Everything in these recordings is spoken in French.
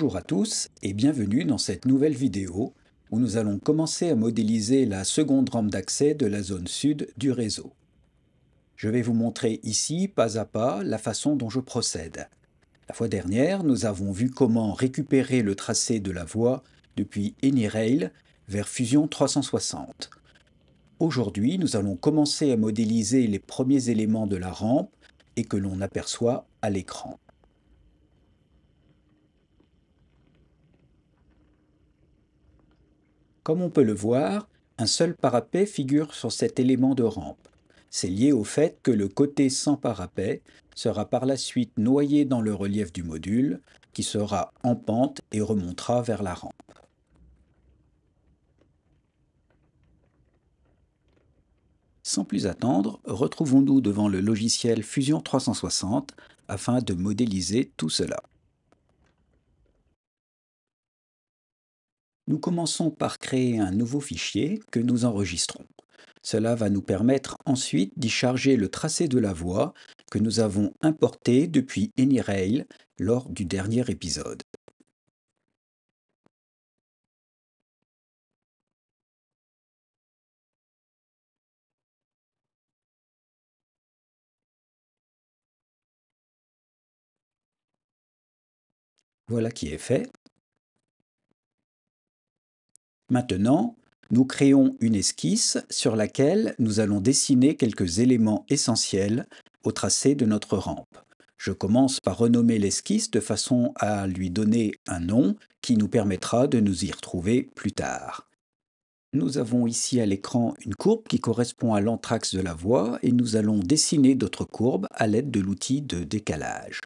Bonjour à tous et bienvenue dans cette nouvelle vidéo où nous allons commencer à modéliser la seconde rampe d'accès de la zone sud du réseau. Je vais vous montrer ici, pas à pas, la façon dont je procède. La fois dernière, nous avons vu comment récupérer le tracé de la voie depuis Anyrail vers Fusion 360. Aujourd'hui, nous allons commencer à modéliser les premiers éléments de la rampe et que l'on aperçoit à l'écran. Comme on peut le voir, un seul parapet figure sur cet élément de rampe. C'est lié au fait que le côté sans parapet sera par la suite noyé dans le relief du module, qui sera en pente et remontera vers la rampe. Sans plus attendre, retrouvons-nous devant le logiciel Fusion 360 afin de modéliser tout cela. Nous commençons par créer un nouveau fichier que nous enregistrons. Cela va nous permettre ensuite d'y charger le tracé de la voie que nous avons importé depuis AnyRail lors du dernier épisode. Voilà qui est fait. Maintenant, nous créons une esquisse sur laquelle nous allons dessiner quelques éléments essentiels au tracé de notre rampe. Je commence par renommer l'esquisse de façon à lui donner un nom qui nous permettra de nous y retrouver plus tard. Nous avons ici à l'écran une courbe qui correspond à l'anthrax de la voie et nous allons dessiner d'autres courbes à l'aide de l'outil de décalage.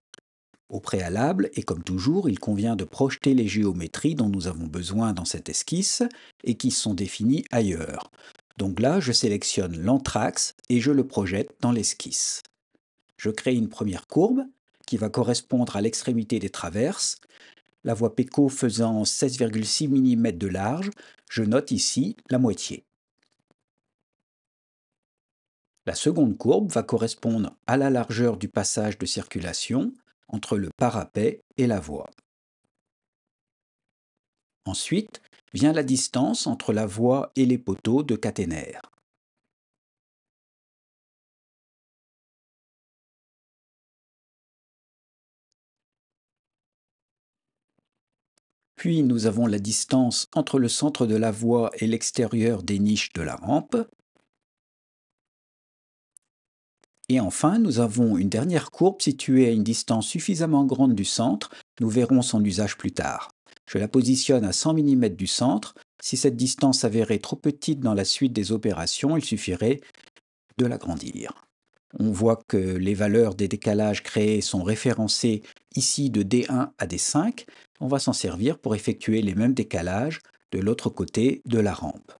Au préalable, et comme toujours, il convient de projeter les géométries dont nous avons besoin dans cette esquisse et qui sont définies ailleurs. Donc là, je sélectionne l'anthrax et je le projette dans l'esquisse. Je crée une première courbe qui va correspondre à l'extrémité des traverses. La voie PECO faisant 16,6 mm de large, je note ici la moitié. La seconde courbe va correspondre à la largeur du passage de circulation entre le parapet et la voie. Ensuite vient la distance entre la voie et les poteaux de caténaire. Puis nous avons la distance entre le centre de la voie et l'extérieur des niches de la rampe, et enfin, nous avons une dernière courbe située à une distance suffisamment grande du centre, nous verrons son usage plus tard. Je la positionne à 100 mm du centre, si cette distance s'avérait trop petite dans la suite des opérations, il suffirait de l'agrandir. On voit que les valeurs des décalages créés sont référencées ici de D1 à D5. On va s'en servir pour effectuer les mêmes décalages de l'autre côté de la rampe.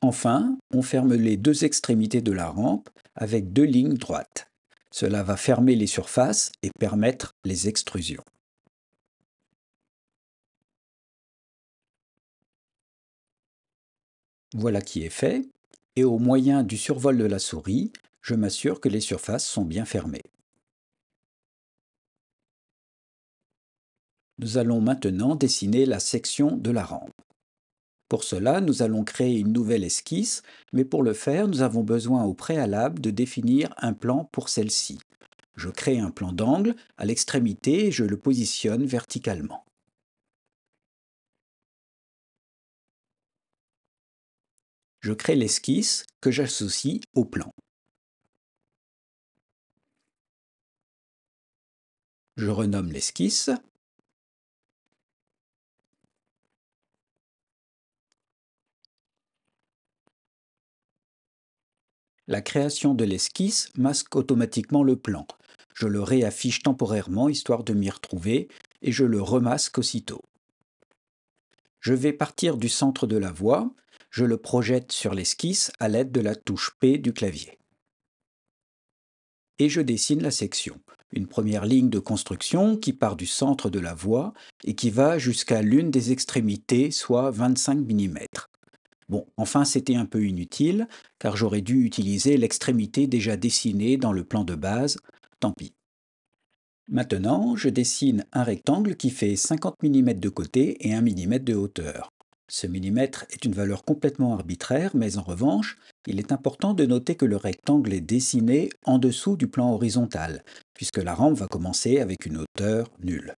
Enfin, on ferme les deux extrémités de la rampe avec deux lignes droites. Cela va fermer les surfaces et permettre les extrusions. Voilà qui est fait, et au moyen du survol de la souris, je m'assure que les surfaces sont bien fermées. Nous allons maintenant dessiner la section de la rampe. Pour cela, nous allons créer une nouvelle esquisse, mais pour le faire, nous avons besoin au préalable de définir un plan pour celle-ci. Je crée un plan d'angle à l'extrémité et je le positionne verticalement. Je crée l'esquisse que j'associe au plan. Je renomme l'esquisse La création de l'esquisse masque automatiquement le plan. Je le réaffiche temporairement histoire de m'y retrouver et je le remasque aussitôt. Je vais partir du centre de la voie, je le projette sur l'esquisse à l'aide de la touche P du clavier. Et je dessine la section, une première ligne de construction qui part du centre de la voie et qui va jusqu'à l'une des extrémités, soit 25 mm. Bon, enfin c'était un peu inutile, car j'aurais dû utiliser l'extrémité déjà dessinée dans le plan de base, tant pis. Maintenant, je dessine un rectangle qui fait 50 mm de côté et 1 mm de hauteur. Ce millimètre est une valeur complètement arbitraire, mais en revanche, il est important de noter que le rectangle est dessiné en dessous du plan horizontal, puisque la rampe va commencer avec une hauteur nulle.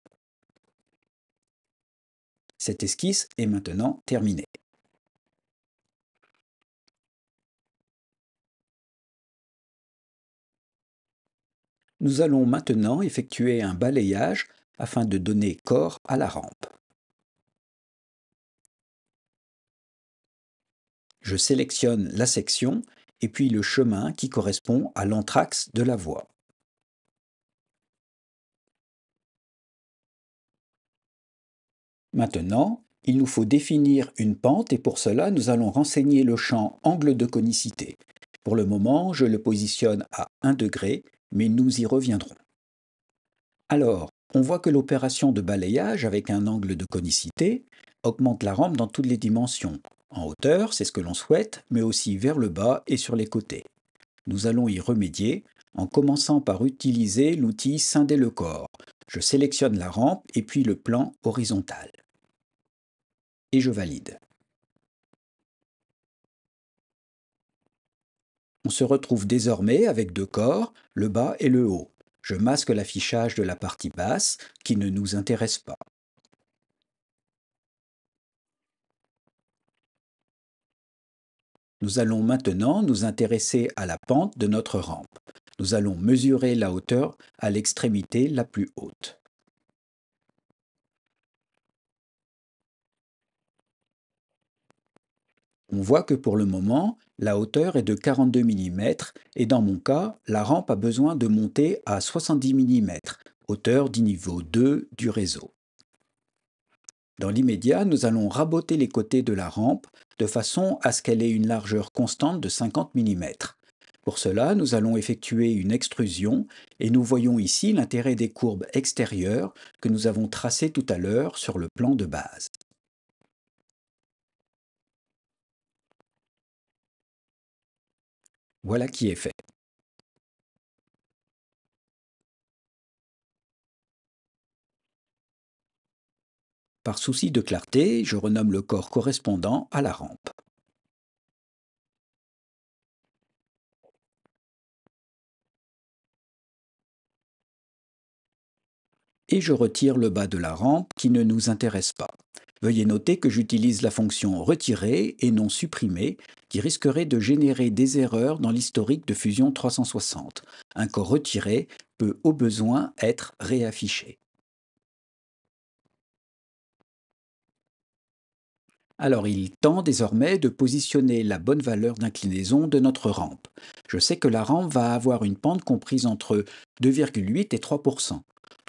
Cette esquisse est maintenant terminée. Nous allons maintenant effectuer un balayage afin de donner corps à la rampe. Je sélectionne la section et puis le chemin qui correspond à l'entraxe de la voie. Maintenant, il nous faut définir une pente et pour cela, nous allons renseigner le champ angle de conicité. Pour le moment, je le positionne à 1 degré mais nous y reviendrons. Alors, on voit que l'opération de balayage avec un angle de conicité augmente la rampe dans toutes les dimensions. En hauteur, c'est ce que l'on souhaite, mais aussi vers le bas et sur les côtés. Nous allons y remédier en commençant par utiliser l'outil Scinder le corps. Je sélectionne la rampe et puis le plan horizontal. Et je valide. on se retrouve désormais avec deux corps, le bas et le haut. Je masque l'affichage de la partie basse qui ne nous intéresse pas. Nous allons maintenant nous intéresser à la pente de notre rampe. Nous allons mesurer la hauteur à l'extrémité la plus haute. On voit que pour le moment, la hauteur est de 42 mm et dans mon cas, la rampe a besoin de monter à 70 mm, hauteur du niveau 2 du réseau. Dans l'immédiat, nous allons raboter les côtés de la rampe de façon à ce qu'elle ait une largeur constante de 50 mm. Pour cela, nous allons effectuer une extrusion et nous voyons ici l'intérêt des courbes extérieures que nous avons tracées tout à l'heure sur le plan de base. Voilà qui est fait. Par souci de clarté, je renomme le corps correspondant à la rampe. Et je retire le bas de la rampe qui ne nous intéresse pas. Veuillez noter que j'utilise la fonction retirer et non supprimer qui risquerait de générer des erreurs dans l'historique de Fusion 360. Un corps retiré peut au besoin être réaffiché. Alors il tend désormais de positionner la bonne valeur d'inclinaison de notre rampe. Je sais que la rampe va avoir une pente comprise entre 2,8 et 3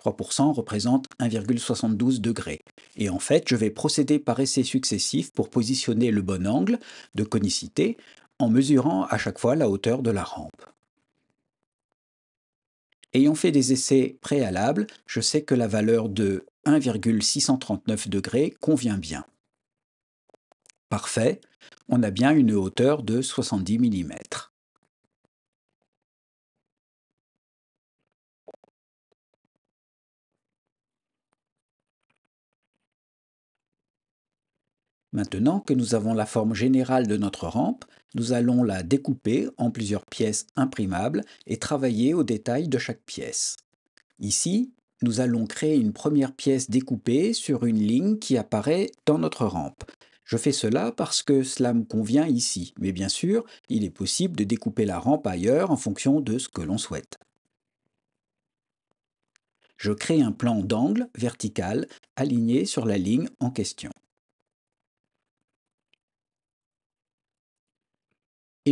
3% représente 1,72 degrés. Et en fait, je vais procéder par essais successifs pour positionner le bon angle de conicité en mesurant à chaque fois la hauteur de la rampe. Ayant fait des essais préalables, je sais que la valeur de 1,639 degrés convient bien. Parfait, on a bien une hauteur de 70 mm. Maintenant que nous avons la forme générale de notre rampe, nous allons la découper en plusieurs pièces imprimables et travailler au détail de chaque pièce. Ici, nous allons créer une première pièce découpée sur une ligne qui apparaît dans notre rampe. Je fais cela parce que cela me convient ici, mais bien sûr, il est possible de découper la rampe ailleurs en fonction de ce que l'on souhaite. Je crée un plan d'angle vertical aligné sur la ligne en question.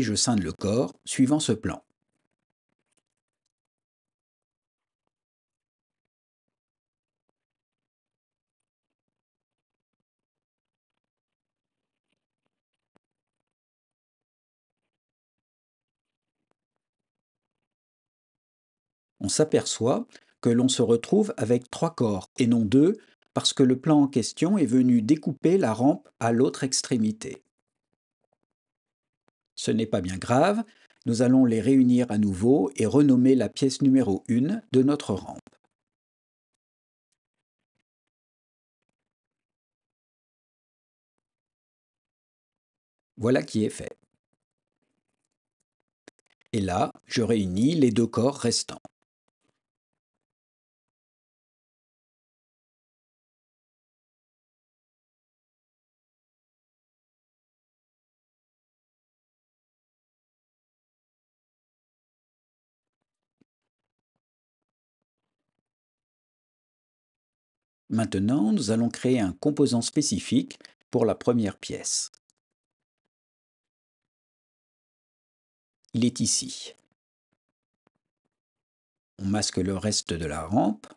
je scinde le corps suivant ce plan. on s'aperçoit que l'on se retrouve avec trois corps et non deux, parce que le plan en question est venu découper la rampe à l'autre extrémité. Ce n'est pas bien grave, nous allons les réunir à nouveau et renommer la pièce numéro 1 de notre rampe. Voilà qui est fait. Et là, je réunis les deux corps restants. Maintenant, nous allons créer un composant spécifique pour la première pièce. Il est ici. On masque le reste de la rampe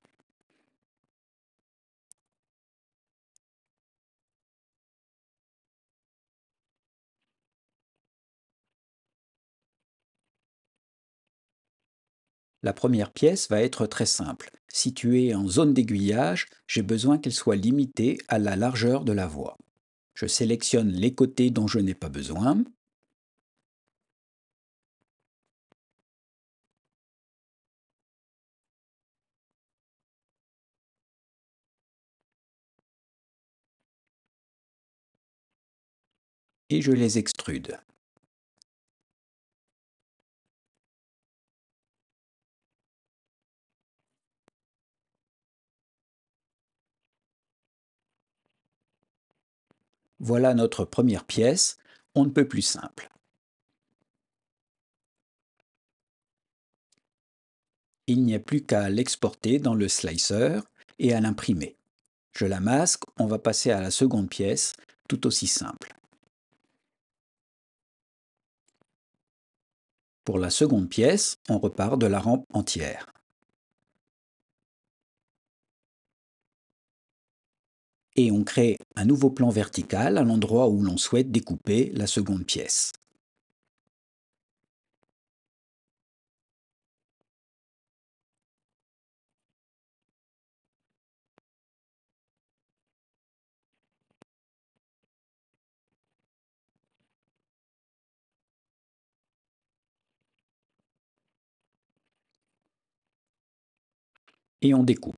La première pièce va être très simple. Située en zone d'aiguillage, j'ai besoin qu'elle soit limitée à la largeur de la voie. Je sélectionne les côtés dont je n'ai pas besoin. Et je les extrude. Voilà notre première pièce, on ne peut plus simple. Il n'y a plus qu'à l'exporter dans le slicer et à l'imprimer. Je la masque, on va passer à la seconde pièce, tout aussi simple. Pour la seconde pièce, on repart de la rampe entière. et on crée un nouveau plan vertical à l'endroit où l'on souhaite découper la seconde pièce. Et on découpe.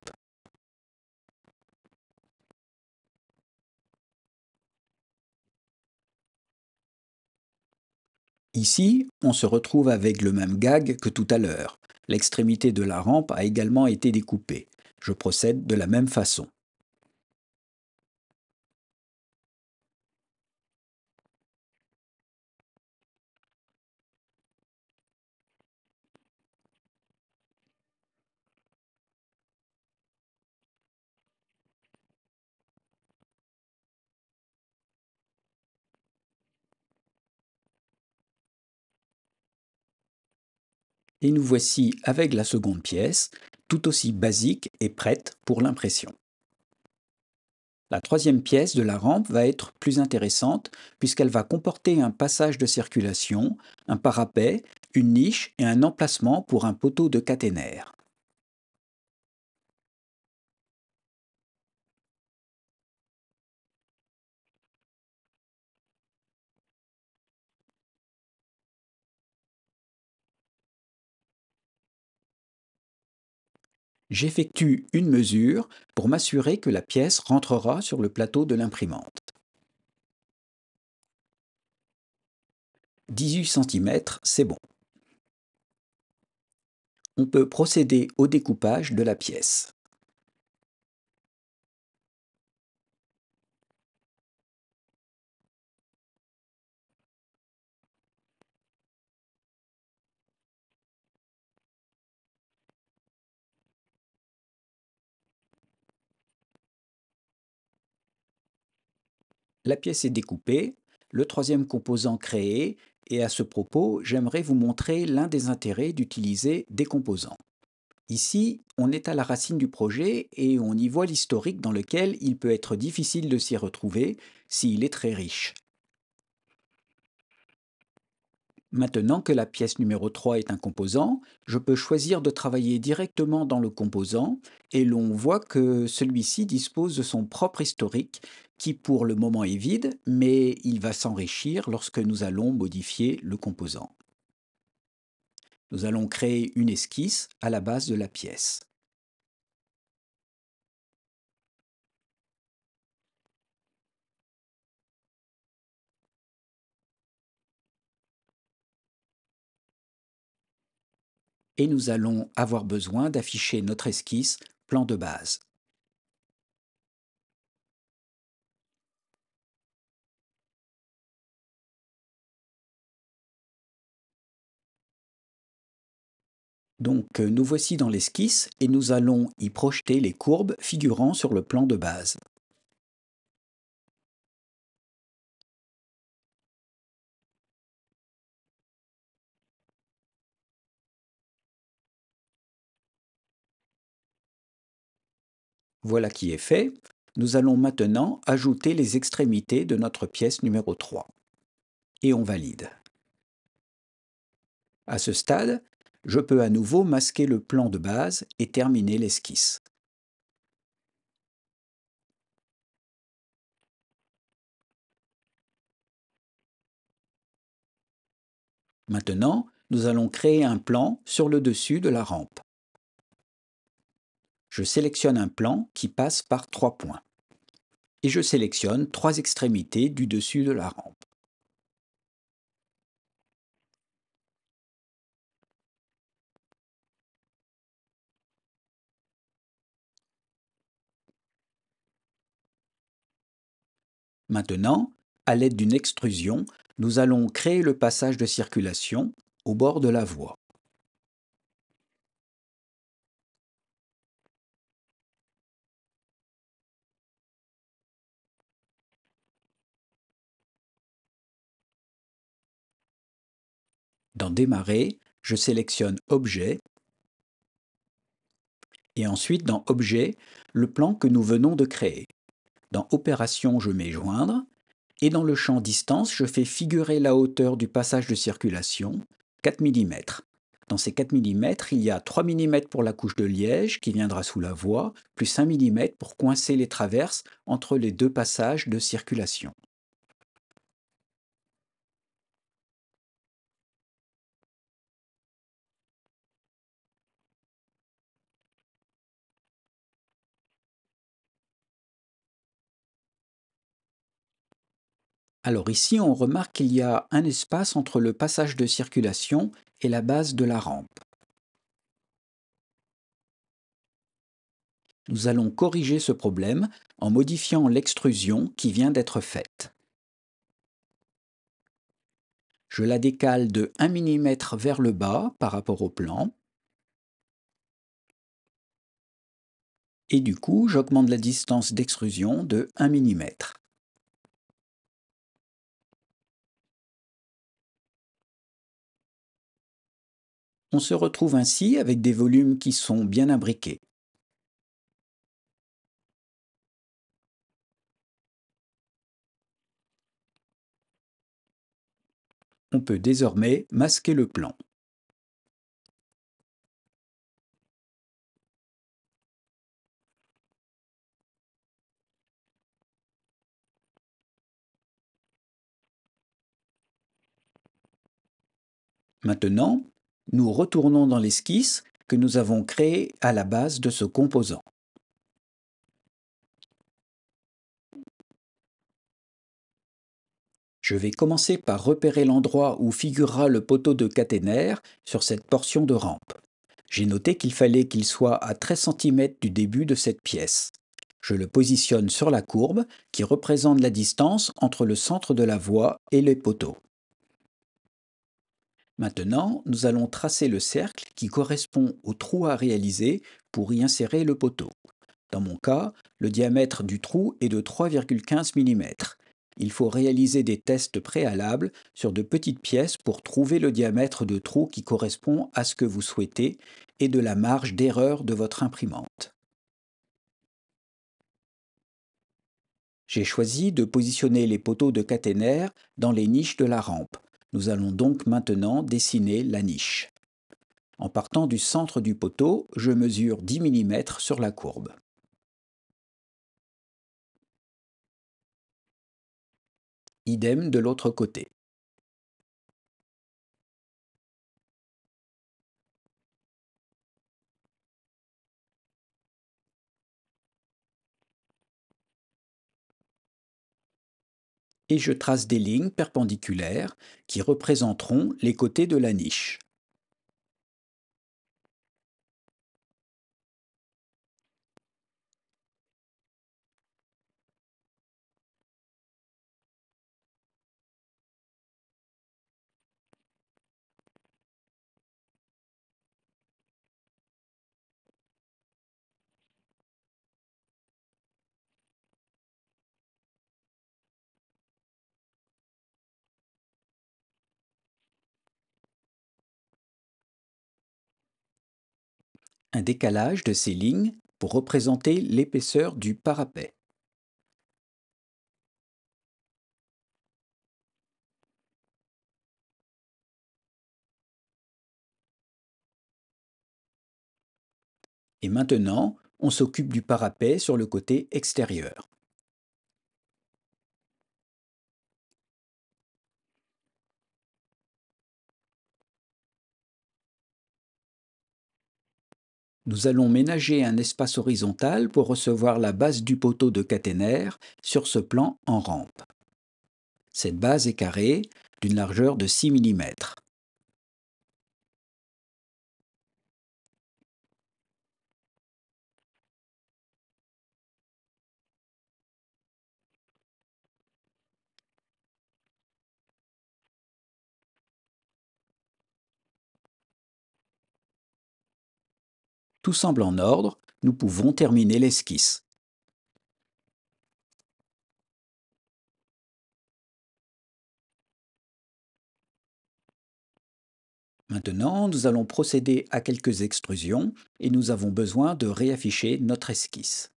Ici, on se retrouve avec le même gag que tout à l'heure. L'extrémité de la rampe a également été découpée. Je procède de la même façon. et nous voici avec la seconde pièce, tout aussi basique et prête pour l'impression. La troisième pièce de la rampe va être plus intéressante puisqu'elle va comporter un passage de circulation, un parapet, une niche et un emplacement pour un poteau de caténaire. j'effectue une mesure pour m'assurer que la pièce rentrera sur le plateau de l'imprimante. 18 cm, c'est bon. On peut procéder au découpage de la pièce. La pièce est découpée, le troisième composant créé, et à ce propos, j'aimerais vous montrer l'un des intérêts d'utiliser des composants. Ici, on est à la racine du projet et on y voit l'historique dans lequel il peut être difficile de s'y retrouver s'il est très riche. Maintenant que la pièce numéro 3 est un composant, je peux choisir de travailler directement dans le composant et l'on voit que celui-ci dispose de son propre historique qui pour le moment est vide, mais il va s'enrichir lorsque nous allons modifier le composant. Nous allons créer une esquisse à la base de la pièce. et nous allons avoir besoin d'afficher notre esquisse plan de base. Donc euh, nous voici dans l'esquisse et nous allons y projeter les courbes figurant sur le plan de base. Voilà qui est fait. Nous allons maintenant ajouter les extrémités de notre pièce numéro 3. Et on valide. À ce stade, je peux à nouveau masquer le plan de base et terminer l'esquisse. Maintenant, nous allons créer un plan sur le dessus de la rampe. Je sélectionne un plan qui passe par trois points. Et je sélectionne trois extrémités du dessus de la rampe. Maintenant, à l'aide d'une extrusion, nous allons créer le passage de circulation au bord de la voie. Dans Démarrer, je sélectionne Objet et ensuite dans Objet, le plan que nous venons de créer. Dans Opération, je mets Joindre et dans le champ Distance, je fais figurer la hauteur du passage de circulation, 4 mm. Dans ces 4 mm, il y a 3 mm pour la couche de liège qui viendra sous la voie, plus 1 mm pour coincer les traverses entre les deux passages de circulation. Alors ici, on remarque qu'il y a un espace entre le passage de circulation et la base de la rampe. Nous allons corriger ce problème en modifiant l'extrusion qui vient d'être faite. Je la décale de 1 mm vers le bas par rapport au plan. Et du coup, j'augmente la distance d'extrusion de 1 mm. On se retrouve ainsi avec des volumes qui sont bien imbriqués. On peut désormais masquer le plan. Maintenant, nous retournons dans l'esquisse que nous avons créée à la base de ce composant. Je vais commencer par repérer l'endroit où figurera le poteau de caténaire sur cette portion de rampe. J'ai noté qu'il fallait qu'il soit à 13 cm du début de cette pièce. Je le positionne sur la courbe qui représente la distance entre le centre de la voie et les poteaux. Maintenant, nous allons tracer le cercle qui correspond au trou à réaliser pour y insérer le poteau. Dans mon cas, le diamètre du trou est de 3,15 mm. Il faut réaliser des tests préalables sur de petites pièces pour trouver le diamètre de trou qui correspond à ce que vous souhaitez et de la marge d'erreur de votre imprimante. J'ai choisi de positionner les poteaux de caténaire dans les niches de la rampe. Nous allons donc maintenant dessiner la niche. En partant du centre du poteau, je mesure 10 mm sur la courbe. Idem de l'autre côté. et je trace des lignes perpendiculaires qui représenteront les côtés de la niche. un décalage de ces lignes pour représenter l'épaisseur du parapet. Et maintenant, on s'occupe du parapet sur le côté extérieur. Nous allons ménager un espace horizontal pour recevoir la base du poteau de caténaire sur ce plan en rampe. Cette base est carrée, d'une largeur de 6 mm. tout semble en ordre, nous pouvons terminer l'esquisse. Maintenant, nous allons procéder à quelques extrusions et nous avons besoin de réafficher notre esquisse.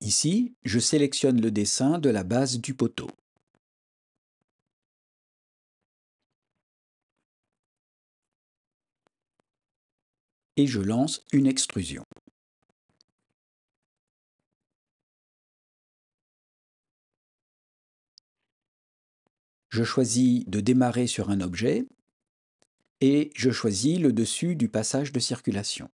Ici, je sélectionne le dessin de la base du poteau. et je lance une extrusion. Je choisis de démarrer sur un objet et je choisis le dessus du passage de circulation.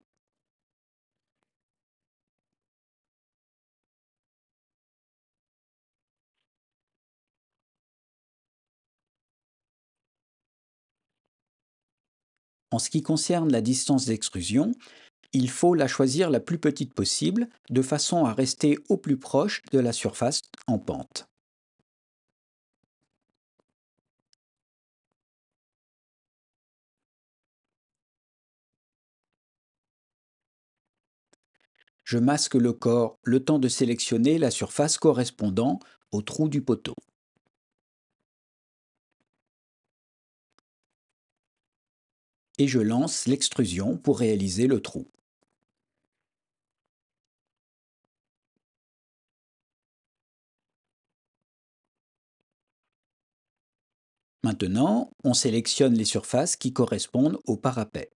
En ce qui concerne la distance d'extrusion, il faut la choisir la plus petite possible de façon à rester au plus proche de la surface en pente. Je masque le corps le temps de sélectionner la surface correspondant au trou du poteau. et je lance l'extrusion pour réaliser le trou. Maintenant, on sélectionne les surfaces qui correspondent au parapet.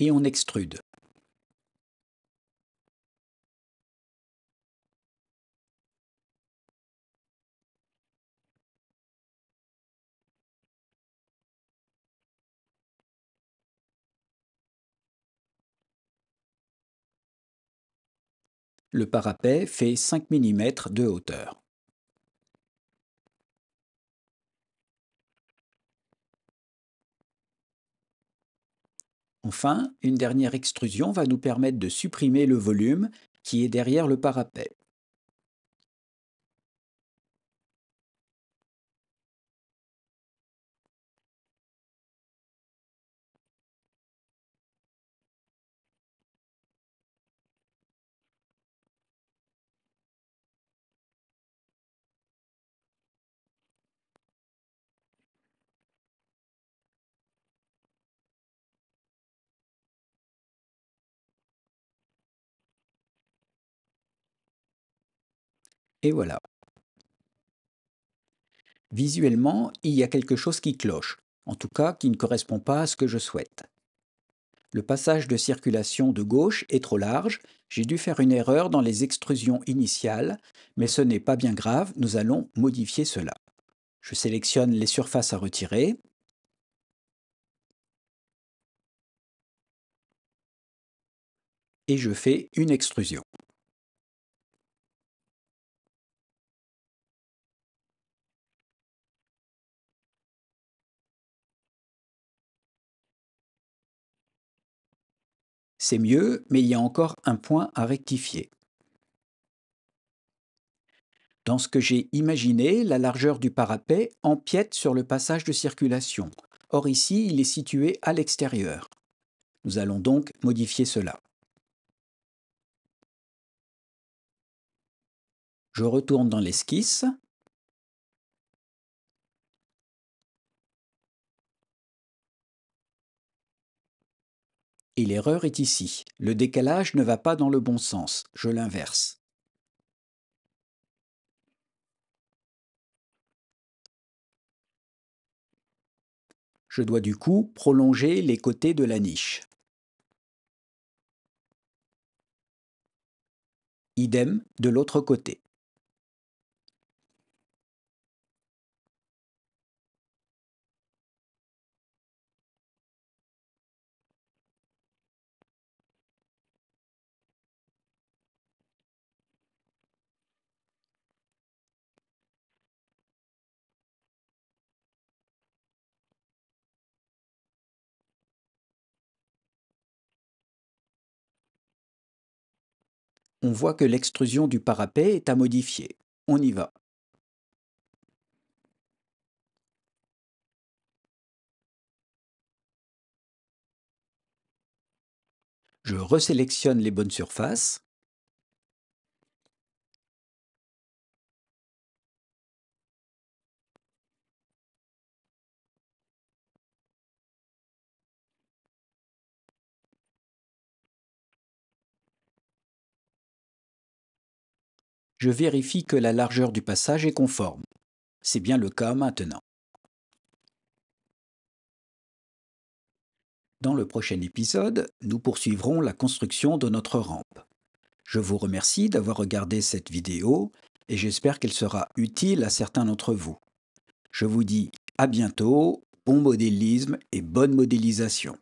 Et on extrude. Le parapet fait 5 mm de hauteur. Enfin, une dernière extrusion va nous permettre de supprimer le volume qui est derrière le parapet. Et voilà. Visuellement, il y a quelque chose qui cloche, en tout cas qui ne correspond pas à ce que je souhaite. Le passage de circulation de gauche est trop large, j'ai dû faire une erreur dans les extrusions initiales, mais ce n'est pas bien grave, nous allons modifier cela. Je sélectionne les surfaces à retirer. Et je fais une extrusion. C'est mieux, mais il y a encore un point à rectifier. Dans ce que j'ai imaginé, la largeur du parapet empiète sur le passage de circulation. Or ici, il est situé à l'extérieur. Nous allons donc modifier cela. Je retourne dans l'esquisse Et l'erreur est ici. Le décalage ne va pas dans le bon sens. Je l'inverse. Je dois du coup prolonger les côtés de la niche. Idem de l'autre côté. On voit que l'extrusion du parapet est à modifier. On y va. Je resélectionne les bonnes surfaces. je vérifie que la largeur du passage est conforme. C'est bien le cas maintenant. Dans le prochain épisode, nous poursuivrons la construction de notre rampe. Je vous remercie d'avoir regardé cette vidéo et j'espère qu'elle sera utile à certains d'entre vous. Je vous dis à bientôt, bon modélisme et bonne modélisation.